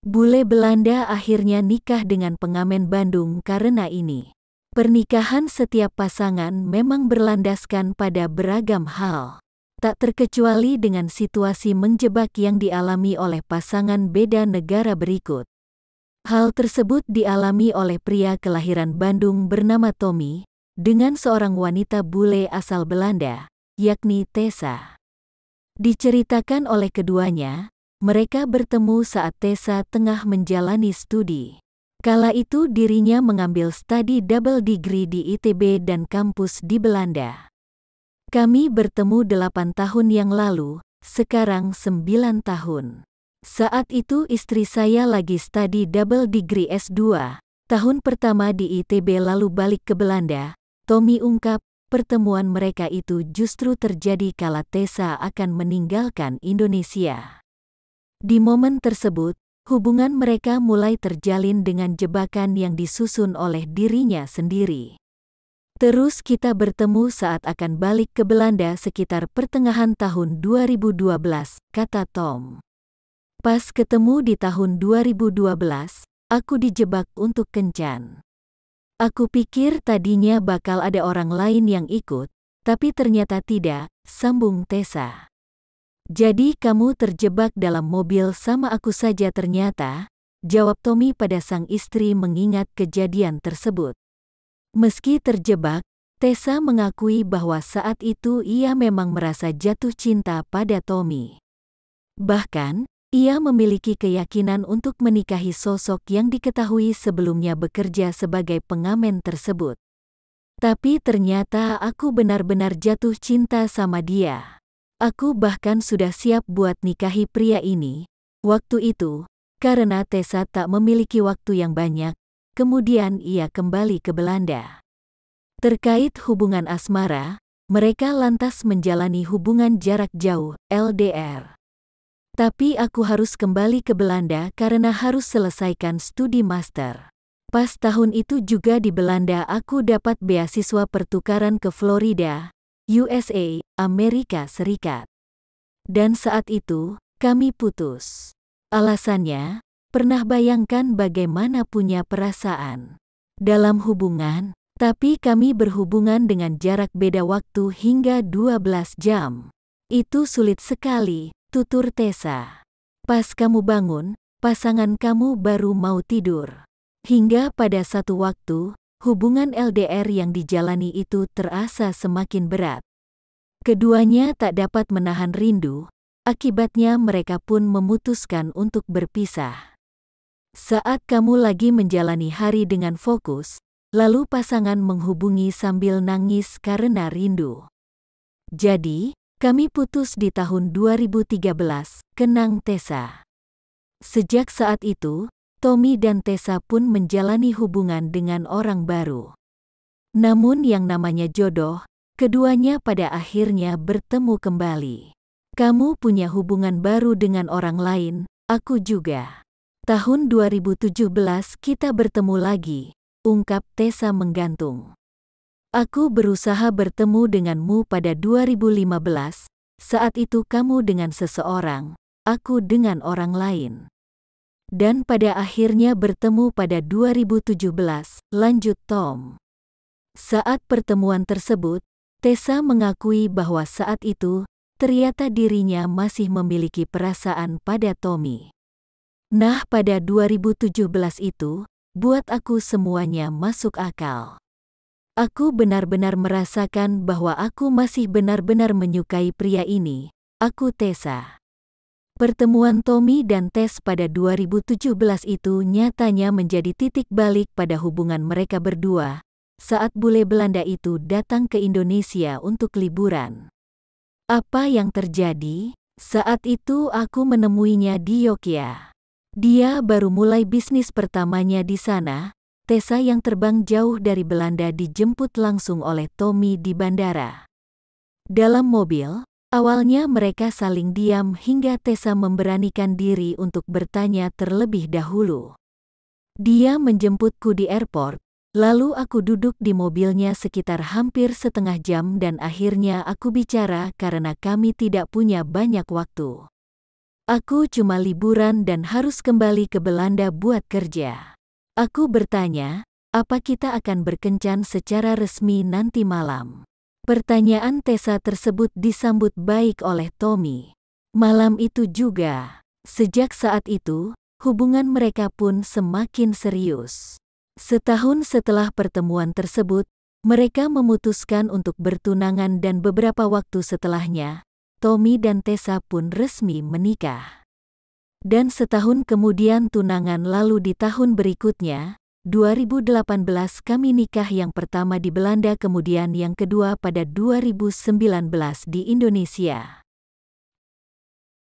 Bule Belanda akhirnya nikah dengan pengamen Bandung karena ini. Pernikahan setiap pasangan memang berlandaskan pada beragam hal. Tak terkecuali dengan situasi menjebak yang dialami oleh pasangan beda negara berikut. Hal tersebut dialami oleh pria kelahiran Bandung bernama Tommy, dengan seorang wanita bule asal Belanda, yakni Tessa. Diceritakan oleh keduanya, mereka bertemu saat Tessa tengah menjalani studi. Kala itu dirinya mengambil studi double degree di ITB dan kampus di Belanda. Kami bertemu delapan tahun yang lalu, sekarang sembilan tahun. Saat itu istri saya lagi studi double degree S2, tahun pertama di ITB lalu balik ke Belanda. Tommy ungkap, pertemuan mereka itu justru terjadi kala Tessa akan meninggalkan Indonesia. Di momen tersebut, hubungan mereka mulai terjalin dengan jebakan yang disusun oleh dirinya sendiri. Terus kita bertemu saat akan balik ke Belanda sekitar pertengahan tahun 2012, kata Tom. Pas ketemu di tahun 2012, aku dijebak untuk kencan. Aku pikir tadinya bakal ada orang lain yang ikut, tapi ternyata tidak, sambung Tessa. Jadi kamu terjebak dalam mobil sama aku saja ternyata, jawab Tommy pada sang istri mengingat kejadian tersebut. Meski terjebak, Tessa mengakui bahwa saat itu ia memang merasa jatuh cinta pada Tommy. Bahkan, ia memiliki keyakinan untuk menikahi sosok yang diketahui sebelumnya bekerja sebagai pengamen tersebut. Tapi ternyata aku benar-benar jatuh cinta sama dia. Aku bahkan sudah siap buat nikahi pria ini. Waktu itu, karena Tessa tak memiliki waktu yang banyak, kemudian ia kembali ke Belanda. Terkait hubungan asmara, mereka lantas menjalani hubungan jarak jauh, LDR. Tapi aku harus kembali ke Belanda karena harus selesaikan studi master. Pas tahun itu juga di Belanda aku dapat beasiswa pertukaran ke Florida, USA, Amerika Serikat. Dan saat itu, kami putus. Alasannya, pernah bayangkan bagaimana punya perasaan dalam hubungan, tapi kami berhubungan dengan jarak beda waktu hingga 12 jam. Itu sulit sekali, tutur Tessa. Pas kamu bangun, pasangan kamu baru mau tidur. Hingga pada satu waktu, hubungan LDR yang dijalani itu terasa semakin berat. Keduanya tak dapat menahan rindu, akibatnya mereka pun memutuskan untuk berpisah. Saat kamu lagi menjalani hari dengan fokus, lalu pasangan menghubungi sambil nangis karena rindu. Jadi, kami putus di tahun 2013, kenang Tessa. Sejak saat itu, Tommy dan Tessa pun menjalani hubungan dengan orang baru. Namun yang namanya jodoh, keduanya pada akhirnya bertemu kembali. Kamu punya hubungan baru dengan orang lain, aku juga. Tahun 2017 kita bertemu lagi, ungkap Tessa menggantung. Aku berusaha bertemu denganmu pada 2015, saat itu kamu dengan seseorang, aku dengan orang lain dan pada akhirnya bertemu pada 2017, lanjut Tom. Saat pertemuan tersebut, Tessa mengakui bahwa saat itu, ternyata dirinya masih memiliki perasaan pada Tommy. Nah pada 2017 itu, buat aku semuanya masuk akal. Aku benar-benar merasakan bahwa aku masih benar-benar menyukai pria ini, aku Tessa. Pertemuan Tommy dan Tess pada 2017 itu nyatanya menjadi titik balik pada hubungan mereka berdua saat bule Belanda itu datang ke Indonesia untuk liburan. Apa yang terjadi? Saat itu aku menemuinya di Yogyakarta. Dia baru mulai bisnis pertamanya di sana. Tessa yang terbang jauh dari Belanda dijemput langsung oleh Tommy di bandara. Dalam mobil, Awalnya mereka saling diam hingga Tessa memberanikan diri untuk bertanya terlebih dahulu. Dia menjemputku di airport, lalu aku duduk di mobilnya sekitar hampir setengah jam dan akhirnya aku bicara karena kami tidak punya banyak waktu. Aku cuma liburan dan harus kembali ke Belanda buat kerja. Aku bertanya, apa kita akan berkencan secara resmi nanti malam? Pertanyaan Tessa tersebut disambut baik oleh Tommy. Malam itu juga, sejak saat itu, hubungan mereka pun semakin serius. Setahun setelah pertemuan tersebut, mereka memutuskan untuk bertunangan dan beberapa waktu setelahnya, Tommy dan Tessa pun resmi menikah. Dan setahun kemudian tunangan lalu di tahun berikutnya, 2018 kami nikah yang pertama di Belanda kemudian yang kedua pada 2019 di Indonesia.